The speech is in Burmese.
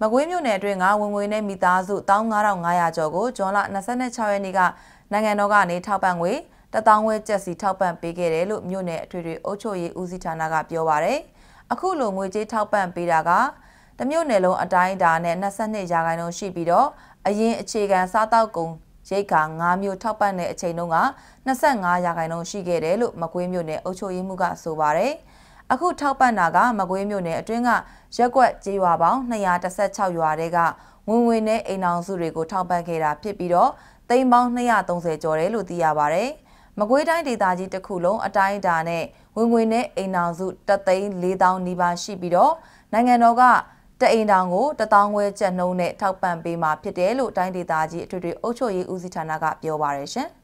မကွေးမြို့နယ်အတွင်းကဝင်ငွေနဲ့မိသားစု15500ကျော်ကိုဂျွန်လ26ရက်နေ့ကနိုင်ငံတော်ကနေထောက်ပံ့ငွေ1000ဝဲကျပ်စီထောက်ပံ့ပေးခဲ့တယ်လို့မြို့နယ်အထွေထွေအုပ်ချုပ်ရေးဦးစီးဌာနကပြောပါရယ်အခုလိုငွေကြေးထောက်ပံ့ပေးတာကတမြို့နယ်လုံးအတိုင်းအတာနဲ့22ရာခိုင်နှုန်းရှိပြီးတော့အရင်အခြေခံစားတောက်ကုန်ရိတ်ခါ9မျိုးထောက်ပံ့တဲ့အချိန်တုန်းက25ရာခိုင်နှုန်းရှိခဲ့တယ်လို့မကွေးမြို့နယ်အုပ်ချုပ်ရေးမှူးကဆိုပါရယ်။အခုထောက်ပံ့တာကမကွေးမြို့နယ်အတွင်းကရက်ကွက်ကြေးရွာပေါင်း216ရွာတဲကဝင်ဝင်နဲ့အိမ်အောင်စုတွေကိုထောက်ပံ့ခဲ့တာဖြစ်ပြီးတော့သိန်းပေါင်း230ကျော်တယ်လို့သိရပါဗျ။မကွေးတိုင်းဒေသကြီးတစ်ခုလုံးအတိုင်းအတာနဲ့ဝင်ဝင်နဲ့အိမ်အောင်စု3,400နီးပါးရှိပြီးတော့နိုင်ငံတော်ကတအိမ်တောင်ကို1000ခွဲကျပ်နှုန်းနဲ့ထောက်ပံ့ပေးမှာဖြစ်တယ်လို့တိုင်းဒေသကြီးအထွေထွေအုပ်ချုပ်ရေးဦးစီးဌာနကပြောပါရရှင်။